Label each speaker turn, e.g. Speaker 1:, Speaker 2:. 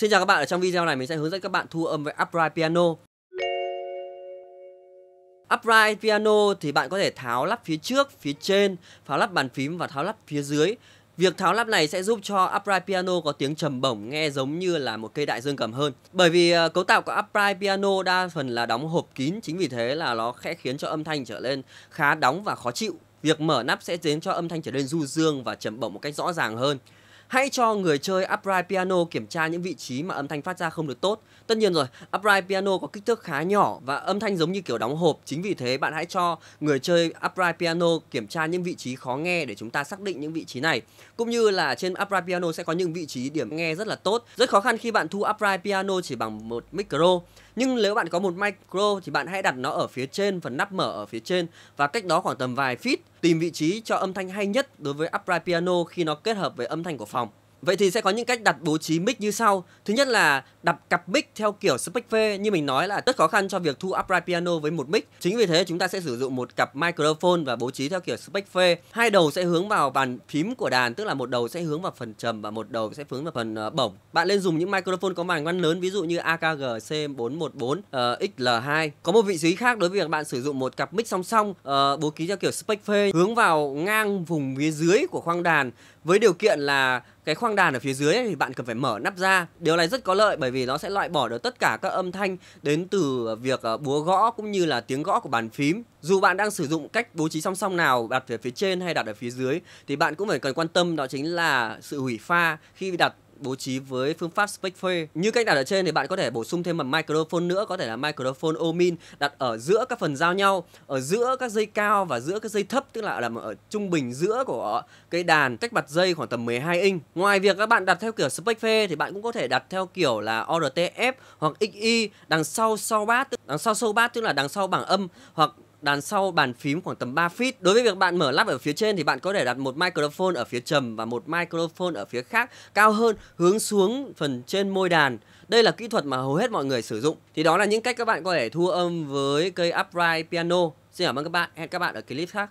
Speaker 1: Xin chào các bạn, ở trong video này mình sẽ hướng dẫn các bạn thu âm với upright piano. Upright piano thì bạn có thể tháo lắp phía trước, phía trên, tháo lắp bàn phím và tháo lắp phía dưới. Việc tháo lắp này sẽ giúp cho upright piano có tiếng trầm bổng nghe giống như là một cây đại dương cầm hơn. Bởi vì ờ, cấu tạo của upright piano đa phần là đóng hộp kín, chính vì thế là nó sẽ khiến cho âm thanh trở lên khá đóng và khó chịu. Việc mở nắp sẽ khiến cho âm thanh trở nên du dương và trầm bổng một cách rõ ràng hơn. Hãy cho người chơi upright piano kiểm tra những vị trí mà âm thanh phát ra không được tốt. Tất nhiên rồi, upright piano có kích thước khá nhỏ và âm thanh giống như kiểu đóng hộp. Chính vì thế bạn hãy cho người chơi upright piano kiểm tra những vị trí khó nghe để chúng ta xác định những vị trí này. Cũng như là trên upright piano sẽ có những vị trí điểm nghe rất là tốt. Rất khó khăn khi bạn thu upright piano chỉ bằng một micro nhưng nếu bạn có một micro thì bạn hãy đặt nó ở phía trên phần nắp mở ở phía trên và cách đó khoảng tầm vài feet tìm vị trí cho âm thanh hay nhất đối với upright piano khi nó kết hợp với âm thanh của phòng Vậy thì sẽ có những cách đặt bố trí mic như sau. Thứ nhất là đặt cặp mic theo kiểu spec V như mình nói là rất khó khăn cho việc thu upright piano với một mic. Chính vì thế chúng ta sẽ sử dụng một cặp microphone và bố trí theo kiểu spec V. Hai đầu sẽ hướng vào bàn phím của đàn, tức là một đầu sẽ hướng vào phần trầm và một đầu sẽ hướng vào phần uh, bổng. Bạn nên dùng những microphone có màn ngăn lớn ví dụ như AKG C414 uh, XL2. Có một vị trí khác đối với việc bạn sử dụng một cặp mic song song uh, bố trí theo kiểu spec V hướng vào ngang vùng phía dưới của khoang đàn với điều kiện là cái khoang đàn ở phía dưới thì bạn cần phải mở nắp ra. Điều này rất có lợi bởi bởi vì nó sẽ loại bỏ được tất cả các âm thanh đến từ việc ờ, búa gõ cũng như là tiếng gõ của bàn phím. Dù bạn đang sử dụng cách bố trí song song nào đặt ở phía trên hay đặt ở phía dưới thì bạn cũng phải cần quan tâm đó chính là sự hủy pha khi đặt bố trí với phương pháp Spectre. Như cách đặt ở trên thì bạn có thể bổ sung thêm một microphone nữa, có thể là microphone Omin đặt ở giữa các phần giao nhau, ở giữa các dây cao và giữa các dây thấp tức là làm ở trung bình giữa của cây đàn cách mặt dây khoảng tầm 12 inch. Ngoài việc các bạn đặt theo kiểu Spectre thì bạn cũng có thể đặt theo kiểu là ORTF hoặc xy đằng sau sau bát tức, đằng sau sau bát tức là đằng sau bảng âm hoặc đàn sau bàn phím khoảng tầm 3 feet. Đối với việc bạn mở lắp ở phía trên thì bạn có thể đặt một microphone ở phía trầm và một microphone ở phía khác cao hơn hướng xuống phần trên môi đàn. Đây là kỹ thuật mà hầu hết mọi người sử dụng. Thì đó là những cách các bạn có thể thu âm với cây upright piano. Xin cảm ơn các bạn. Hẹn các bạn ở clip khác.